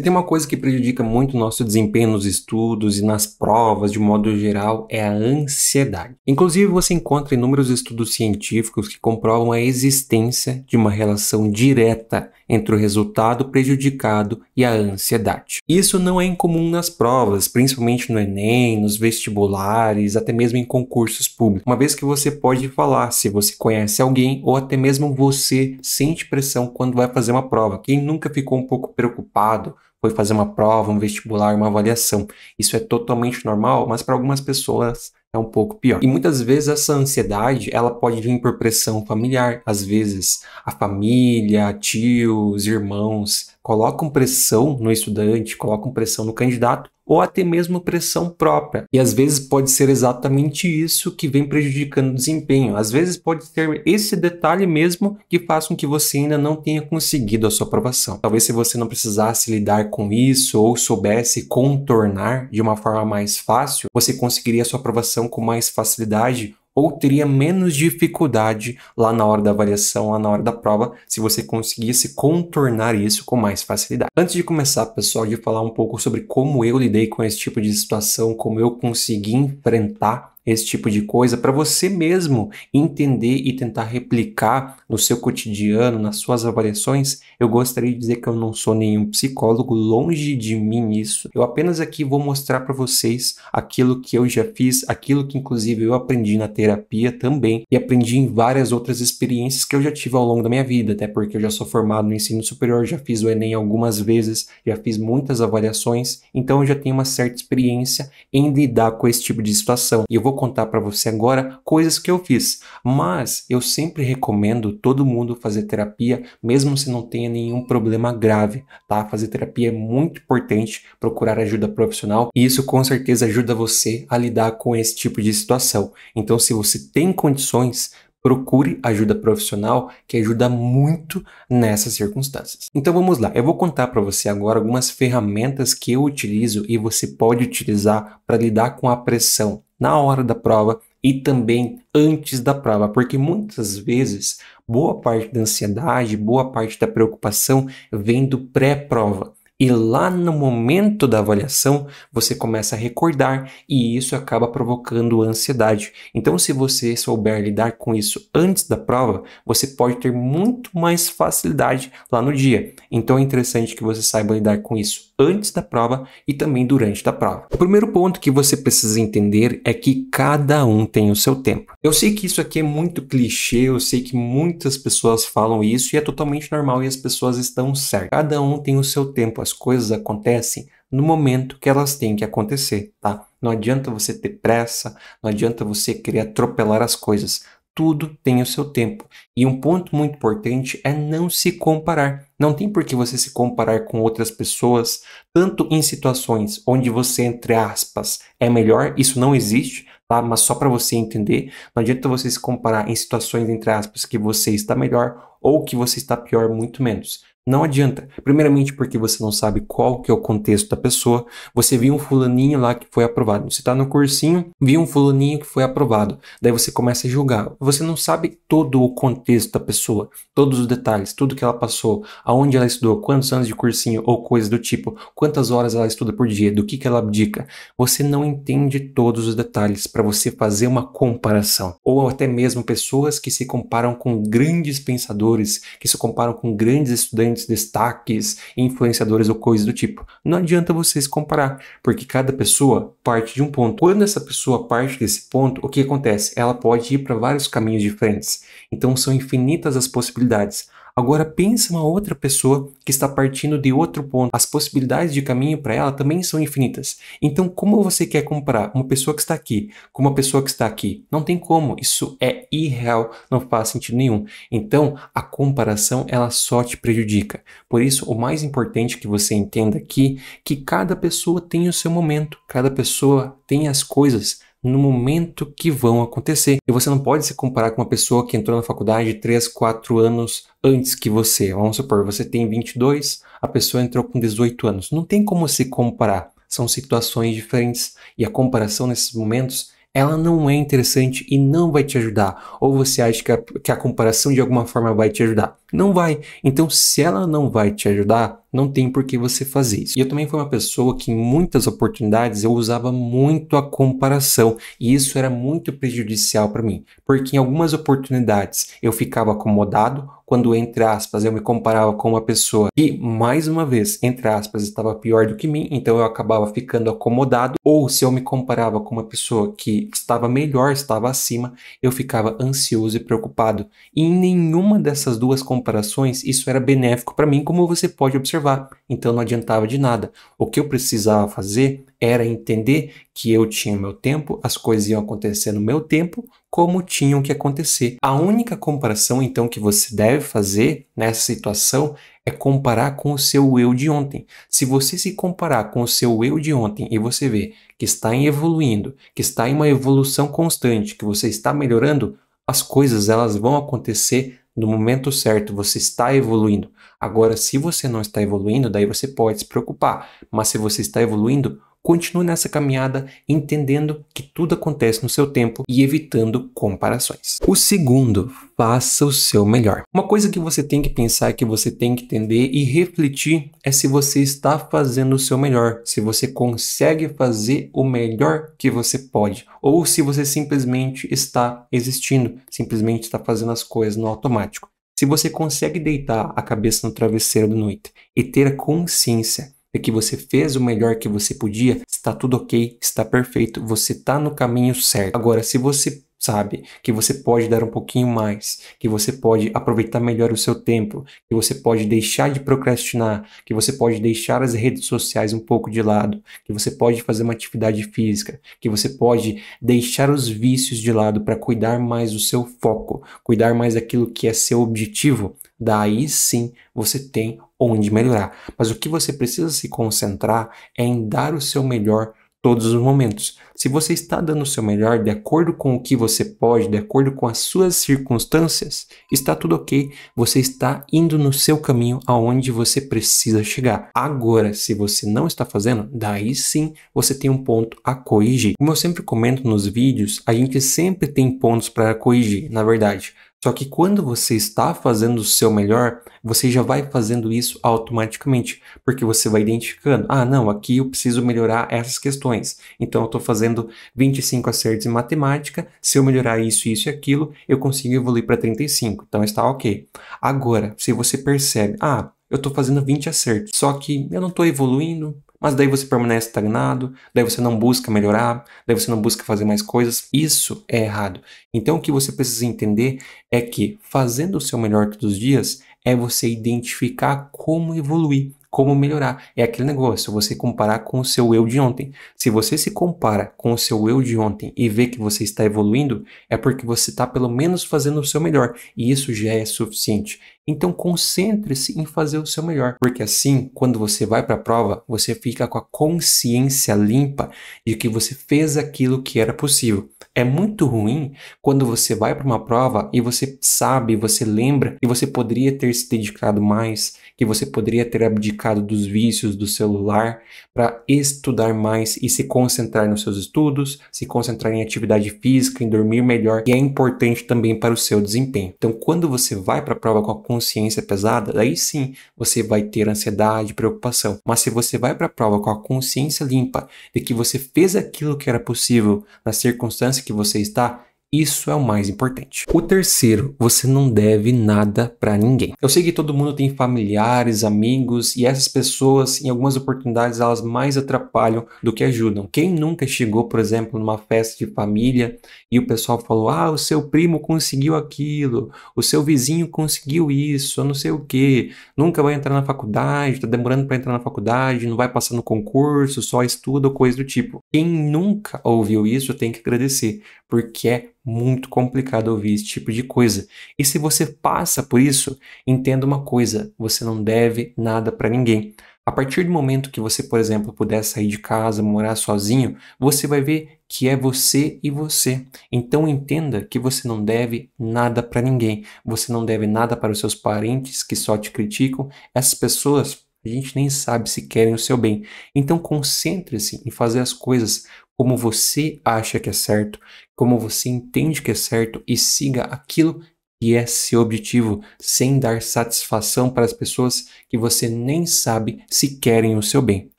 tem uma coisa que prejudica muito o nosso desempenho nos estudos e nas provas de modo geral é a ansiedade. Inclusive, você encontra inúmeros estudos científicos que comprovam a existência de uma relação direta entre o resultado prejudicado e a ansiedade. Isso não é incomum nas provas, principalmente no Enem, nos vestibulares, até mesmo em concursos públicos, uma vez que você pode falar se você conhece alguém ou até mesmo você sente pressão quando vai fazer uma prova. Quem nunca ficou um pouco preocupado foi fazer uma prova, um vestibular, uma avaliação. Isso é totalmente normal, mas para algumas pessoas é um pouco pior. E muitas vezes essa ansiedade, ela pode vir por pressão familiar. Às vezes a família, tios, irmãos colocam pressão no estudante, colocam pressão no candidato ou até mesmo pressão própria. E às vezes pode ser exatamente isso que vem prejudicando o desempenho. Às vezes pode ser esse detalhe mesmo que faz com que você ainda não tenha conseguido a sua aprovação. Talvez se você não precisasse lidar com isso ou soubesse contornar de uma forma mais fácil, você conseguiria a sua aprovação com mais facilidade ou teria menos dificuldade lá na hora da avaliação, lá na hora da prova, se você conseguisse contornar isso com mais facilidade. Antes de começar, pessoal, de falar um pouco sobre como eu lidei com esse tipo de situação, como eu consegui enfrentar esse tipo de coisa para você mesmo entender e tentar replicar no seu cotidiano, nas suas avaliações, eu gostaria de dizer que eu não sou nenhum psicólogo, longe de mim isso. Eu apenas aqui vou mostrar para vocês aquilo que eu já fiz, aquilo que inclusive eu aprendi na terapia também e aprendi em várias outras experiências que eu já tive ao longo da minha vida, até porque eu já sou formado no ensino superior, já fiz o ENEM algumas vezes, já fiz muitas avaliações, então eu já tenho uma certa experiência em lidar com esse tipo de situação. E eu vou vou contar para você agora coisas que eu fiz, mas eu sempre recomendo todo mundo fazer terapia, mesmo se não tenha nenhum problema grave, tá? Fazer terapia é muito importante, procurar ajuda profissional, e isso com certeza ajuda você a lidar com esse tipo de situação. Então, se você tem condições, procure ajuda profissional que ajuda muito nessas circunstâncias. Então vamos lá, eu vou contar para você agora algumas ferramentas que eu utilizo e você pode utilizar para lidar com a pressão na hora da prova e também antes da prova, porque muitas vezes boa parte da ansiedade, boa parte da preocupação vem do pré-prova. E lá no momento da avaliação, você começa a recordar e isso acaba provocando ansiedade. Então, se você souber lidar com isso antes da prova, você pode ter muito mais facilidade lá no dia. Então, é interessante que você saiba lidar com isso antes da prova e também durante a prova. O primeiro ponto que você precisa entender é que cada um tem o seu tempo. Eu sei que isso aqui é muito clichê, eu sei que muitas pessoas falam isso e é totalmente normal e as pessoas estão certas. Cada um tem o seu tempo, as coisas acontecem no momento que elas têm que acontecer, tá? Não adianta você ter pressa, não adianta você querer atropelar as coisas. Tudo tem o seu tempo. E um ponto muito importante é não se comparar. Não tem por que você se comparar com outras pessoas, tanto em situações onde você, entre aspas, é melhor, isso não existe, tá? Mas só para você entender, não adianta você se comparar em situações, entre aspas, que você está melhor ou que você está pior, muito menos. Não adianta. Primeiramente porque você não sabe qual que é o contexto da pessoa. Você viu um fulaninho lá que foi aprovado. Você está no cursinho, viu um fulaninho que foi aprovado. Daí você começa a julgar. Você não sabe todo o contexto da pessoa, todos os detalhes, tudo que ela passou, aonde ela estudou, quantos anos de cursinho ou coisa do tipo, quantas horas ela estuda por dia, do que que ela abdica. Você não entende todos os detalhes para você fazer uma comparação. Ou até mesmo pessoas que se comparam com grandes pensadores, que se comparam com grandes estudantes grandes destaques, influenciadores ou coisas do tipo. Não adianta vocês comparar, porque cada pessoa parte de um ponto. Quando essa pessoa parte desse ponto, o que acontece? Ela pode ir para vários caminhos diferentes. Então são infinitas as possibilidades. Agora pense uma outra pessoa que está partindo de outro ponto. As possibilidades de caminho para ela também são infinitas. Então, como você quer comparar uma pessoa que está aqui com uma pessoa que está aqui? Não tem como. Isso é irreal, não faz sentido nenhum. Então, a comparação ela só te prejudica. Por isso, o mais importante que você entenda aqui que cada pessoa tem o seu momento, cada pessoa tem as coisas no momento que vão acontecer. E você não pode se comparar com uma pessoa que entrou na faculdade 3, 4 anos antes que você. Vamos supor, você tem 22, a pessoa entrou com 18 anos. Não tem como se comparar. São situações diferentes e a comparação nesses momentos ela não é interessante e não vai te ajudar. Ou você acha que a, que a comparação de alguma forma vai te ajudar? Não vai. Então, se ela não vai te ajudar, não tem por que você fazer isso. E eu também fui uma pessoa que em muitas oportunidades eu usava muito a comparação e isso era muito prejudicial para mim, porque em algumas oportunidades eu ficava acomodado quando entre aspas eu me comparava com uma pessoa que mais uma vez entre aspas estava pior do que mim, então eu acabava ficando acomodado ou se eu me comparava com uma pessoa que estava melhor, estava acima, eu ficava ansioso e preocupado. E em nenhuma dessas duas comparações comparações, isso era benéfico para mim, como você pode observar. Então não adiantava de nada. O que eu precisava fazer era entender que eu tinha meu tempo, as coisas iam acontecer no meu tempo, como tinham que acontecer. A única comparação então que você deve fazer nessa situação é comparar com o seu eu de ontem. Se você se comparar com o seu eu de ontem e você vê que está evoluindo, que está em uma evolução constante, que você está melhorando, as coisas elas vão acontecer no momento certo, você está evoluindo. Agora, se você não está evoluindo, daí você pode se preocupar. Mas se você está evoluindo, Continue nessa caminhada entendendo que tudo acontece no seu tempo e evitando comparações. O segundo, faça o seu melhor. Uma coisa que você tem que pensar, que você tem que entender e refletir é se você está fazendo o seu melhor, se você consegue fazer o melhor que você pode, ou se você simplesmente está existindo, simplesmente está fazendo as coisas no automático. Se você consegue deitar a cabeça no travesseiro da noite e ter a consciência é que você fez o melhor que você podia, está tudo ok, está perfeito, você está no caminho certo. Agora, se você sabe que você pode dar um pouquinho mais, que você pode aproveitar melhor o seu tempo, que você pode deixar de procrastinar, que você pode deixar as redes sociais um pouco de lado, que você pode fazer uma atividade física, que você pode deixar os vícios de lado para cuidar mais do seu foco, cuidar mais daquilo que é seu objetivo, daí sim você tem onde melhorar. Mas o que você precisa se concentrar é em dar o seu melhor todos os momentos. Se você está dando o seu melhor de acordo com o que você pode, de acordo com as suas circunstâncias, está tudo ok. Você está indo no seu caminho aonde você precisa chegar. Agora, se você não está fazendo, daí sim você tem um ponto a corrigir. Como eu sempre comento nos vídeos, a gente sempre tem pontos para corrigir, na verdade. Só que quando você está fazendo o seu melhor, você já vai fazendo isso automaticamente, porque você vai identificando: ah, não, aqui eu preciso melhorar essas questões. Então eu estou fazendo 25 acertos em matemática, se eu melhorar isso, isso e aquilo, eu consigo evoluir para 35. Então está ok. Agora, se você percebe: ah, eu estou fazendo 20 acertos, só que eu não estou evoluindo, mas daí você permanece estagnado, daí você não busca melhorar, daí você não busca fazer mais coisas. Isso é errado. Então o que você precisa entender é que fazendo o seu melhor todos os dias é você identificar como evoluir como melhorar. É aquele negócio, você comparar com o seu eu de ontem. Se você se compara com o seu eu de ontem e vê que você está evoluindo, é porque você está pelo menos fazendo o seu melhor, e isso já é suficiente. Então concentre-se em fazer o seu melhor, porque assim, quando você vai para a prova, você fica com a consciência limpa de que você fez aquilo que era possível. É muito ruim quando você vai para uma prova e você sabe, você lembra que você poderia ter se dedicado mais, que você poderia ter abdicado dos vícios do celular para estudar mais e se concentrar nos seus estudos, se concentrar em atividade física, em dormir melhor, e é importante também para o seu desempenho. Então, quando você vai para a prova com a consciência pesada, aí sim você vai ter ansiedade, preocupação. Mas se você vai para a prova com a consciência limpa de que você fez aquilo que era possível na circunstância que você está, isso é o mais importante. O terceiro, você não deve nada para ninguém. Eu sei que todo mundo tem familiares, amigos e essas pessoas, em algumas oportunidades, elas mais atrapalham do que ajudam. Quem nunca chegou, por exemplo, numa festa de família e o pessoal falou: "Ah, o seu primo conseguiu aquilo, o seu vizinho conseguiu isso, eu não sei o que, nunca vai entrar na faculdade, tá demorando para entrar na faculdade, não vai passar no concurso, só estuda ou coisa do tipo". Quem nunca ouviu isso tem que agradecer, porque é muito complicado ouvir esse tipo de coisa. E se você passa por isso, entenda uma coisa: você não deve nada para ninguém. A partir do momento que você, por exemplo, puder sair de casa, morar sozinho, você vai ver que é você e você. Então entenda que você não deve nada para ninguém. Você não deve nada para os seus parentes que só te criticam. Essas pessoas a gente nem sabe se querem o seu bem. Então concentre-se em fazer as coisas como você acha que é certo, como você entende que é certo e siga aquilo que é seu objetivo, sem dar satisfação para as pessoas que você nem sabe se querem o seu bem,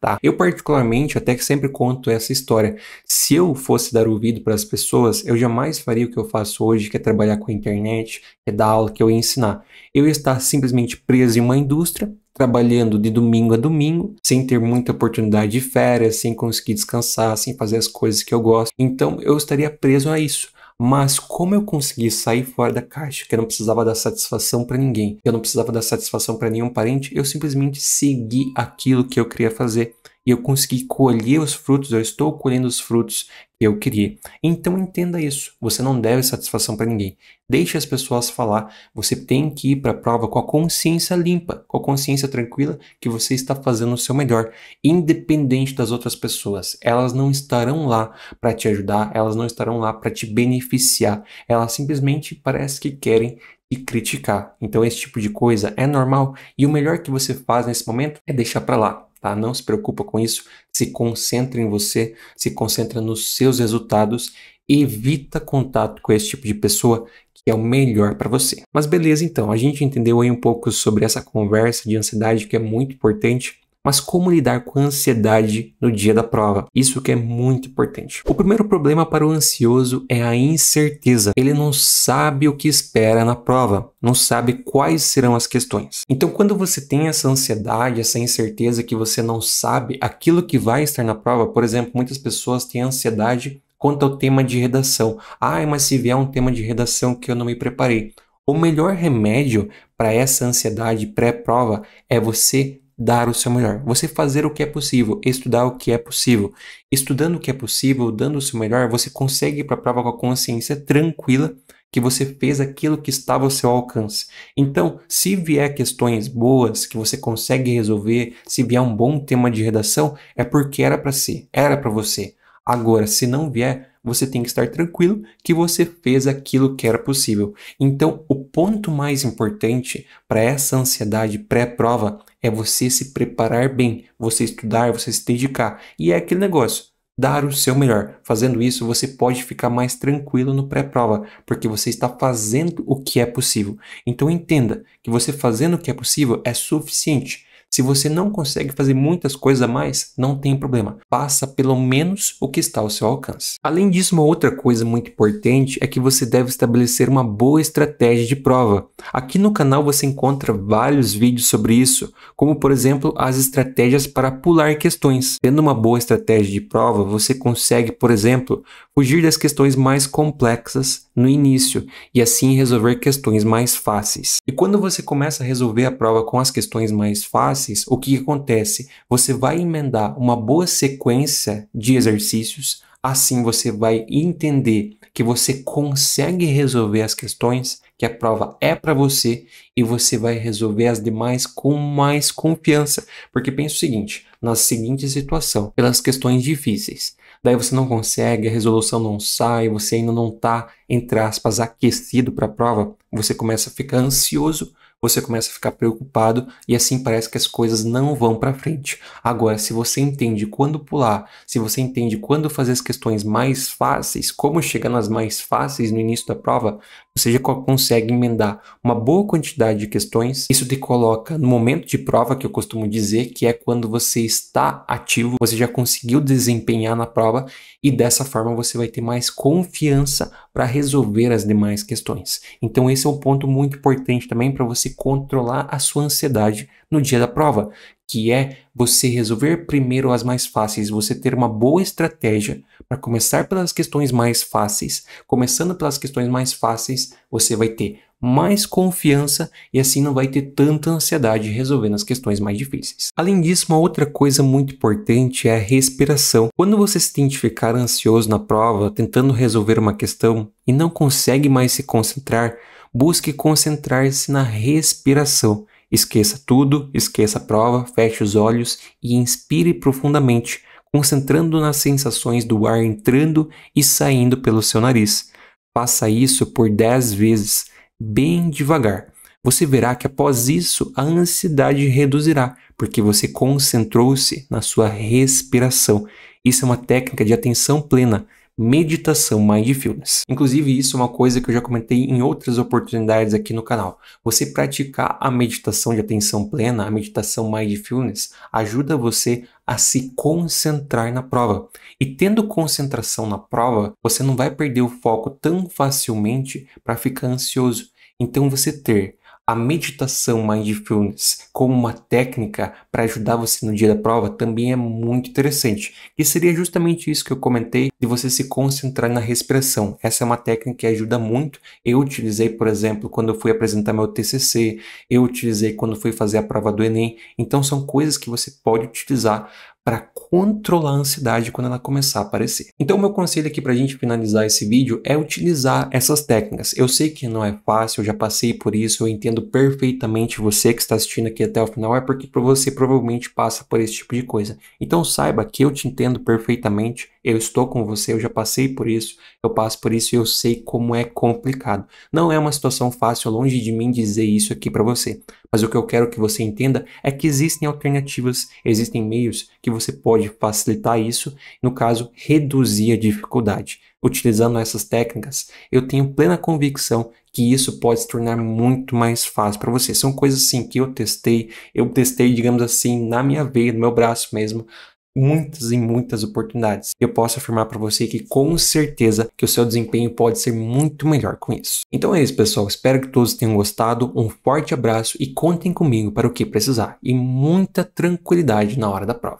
tá? Eu particularmente até que sempre conto essa história. Se eu fosse dar ouvido para as pessoas, eu jamais faria o que eu faço hoje, que é trabalhar com a internet, que é dar aula, que eu ia ensinar. Eu ia estar simplesmente preso em uma indústria trabalhando de domingo a domingo, sem ter muita oportunidade de férias, sem conseguir descansar, sem fazer as coisas que eu gosto. Então eu estaria preso a isso. Mas como eu consegui sair fora da caixa, que eu não precisava dar satisfação para ninguém, eu não precisava dar satisfação para nenhum parente, eu simplesmente segui aquilo que eu queria fazer e eu consegui colher os frutos, eu estou colhendo os frutos eu queria. Então entenda isso. Você não deve satisfação para ninguém. Deixe as pessoas falar. Você tem que ir para a prova com a consciência limpa, com a consciência tranquila que você está fazendo o seu melhor, independente das outras pessoas. Elas não estarão lá para te ajudar, elas não estarão lá para te beneficiar. Elas simplesmente parece que querem e criticar. Então esse tipo de coisa é normal e o melhor que você faz nesse momento é deixar para lá tá? Não se preocupa com isso, se concentra em você, se concentra nos seus resultados, evita contato com esse tipo de pessoa que é o melhor para você. Mas beleza, então, a gente entendeu aí um pouco sobre essa conversa de ansiedade que é muito importante mas como lidar com a ansiedade no dia da prova. Isso que é muito importante. O primeiro problema para o ansioso é a incerteza. Ele não sabe o que espera na prova, não sabe quais serão as questões. Então, quando você tem essa ansiedade, essa incerteza que você não sabe aquilo que vai estar na prova, por exemplo, muitas pessoas têm ansiedade quanto ao tema de redação. Ah, mas se vier um tema de redação que eu não me preparei. O melhor remédio para essa ansiedade pré-prova é você dar o seu melhor, você fazer o que é possível, estudar o que é possível. Estudando o que é possível, dando o seu melhor, você consegue ir para a prova com a consciência tranquila que você fez aquilo que estava ao seu alcance. Então, se vier questões boas que você consegue resolver, se vier um bom tema de redação, é porque era para si, era para você. Agora, se não vier, você tem que estar tranquilo que você fez aquilo que era possível. Então, o ponto mais importante para essa ansiedade pré-prova é você se preparar bem, você estudar, você se dedicar. E é aquele negócio, dar o seu melhor. Fazendo isso, você pode ficar mais tranquilo no pré-prova, porque você está fazendo o que é possível. Então entenda que você fazendo o que é possível é suficiente. Se você não consegue fazer muitas coisas a mais, não tem problema. Passa pelo menos o que está ao seu alcance. Além disso, uma outra coisa muito importante é que você deve estabelecer uma boa estratégia de prova. Aqui no canal você encontra vários vídeos sobre isso, como por exemplo as estratégias para pular questões. Tendo uma boa estratégia de prova, você consegue, por exemplo, fugir das questões mais complexas no início e assim resolver questões mais fáceis. E quando você começa a resolver a prova com as questões mais fáceis, o que acontece? Você vai emendar uma boa sequência de exercícios, assim você vai entender que você consegue resolver as questões, que a prova é para você e você vai resolver as demais com mais confiança. Porque pensa o seguinte, na seguinte situação, pelas questões difíceis, daí você não consegue, a resolução não sai, você ainda não está, entre aspas, aquecido para a prova, você começa a ficar ansioso, você começa a ficar preocupado e assim parece que as coisas não vão para frente. Agora, se você entende quando pular, se você entende quando fazer as questões mais fáceis, como chegar nas mais fáceis no início da prova, você já consegue emendar uma boa quantidade de questões. Isso te coloca no momento de prova que eu costumo dizer, que é quando você está ativo, você já conseguiu desempenhar na prova e dessa forma você vai ter mais confiança para resolver as demais questões. Então, esse é um ponto muito importante também para você controlar a sua ansiedade no dia da prova, que é você resolver primeiro as mais fáceis, você ter uma boa estratégia para começar pelas questões mais fáceis. Começando pelas questões mais fáceis, você vai ter mais confiança e assim não vai ter tanta ansiedade resolvendo as questões mais difíceis. Além disso, uma outra coisa muito importante é a respiração. Quando você se identificar ansioso na prova, tentando resolver uma questão e não consegue mais se concentrar, busque concentrar-se na respiração. Esqueça tudo, esqueça a prova, feche os olhos e inspire profundamente, concentrando nas sensações do ar entrando e saindo pelo seu nariz. Faça isso por 10 vezes bem devagar. Você verá que após isso a ansiedade reduzirá, porque você concentrou-se na sua respiração. Isso é uma técnica de atenção plena meditação mindfulness. Inclusive, isso é uma coisa que eu já comentei em outras oportunidades aqui no canal. Você praticar a meditação de atenção plena, a meditação mindfulness, ajuda você a se concentrar na prova. E tendo concentração na prova, você não vai perder o foco tão facilmente para ficar ansioso. Então, você ter a meditação mindfulness como uma técnica para ajudar você no dia da prova também é muito interessante. E seria justamente isso que eu comentei de você se concentrar na respiração. Essa é uma técnica que ajuda muito. Eu utilizei, por exemplo, quando eu fui apresentar meu TCC, eu utilizei quando fui fazer a prova do ENEM. Então são coisas que você pode utilizar para controlar a ansiedade quando ela começar a aparecer. Então, meu conselho aqui para a gente finalizar esse vídeo é utilizar essas técnicas. Eu sei que não é fácil, eu já passei por isso, eu entendo perfeitamente você que está assistindo aqui até o final, é porque você provavelmente passa por esse tipo de coisa. Então, saiba que eu te entendo perfeitamente, eu estou com você, eu já passei por isso, eu passo por isso e eu sei como é complicado. Não é uma situação fácil, longe de mim dizer isso aqui para você. Mas o que eu quero que você entenda é que existem alternativas, existem meios que você você pode facilitar isso, no caso, reduzir a dificuldade. Utilizando essas técnicas, eu tenho plena convicção que isso pode se tornar muito mais fácil para você. São coisas assim que eu testei, eu testei, digamos assim, na minha veia, no meu braço mesmo, muitas e muitas oportunidades. Eu posso afirmar para você que com certeza que o seu desempenho pode ser muito melhor com isso. Então é isso, pessoal. Espero que todos tenham gostado. Um forte abraço e contem comigo para o que precisar e muita tranquilidade na hora da prova.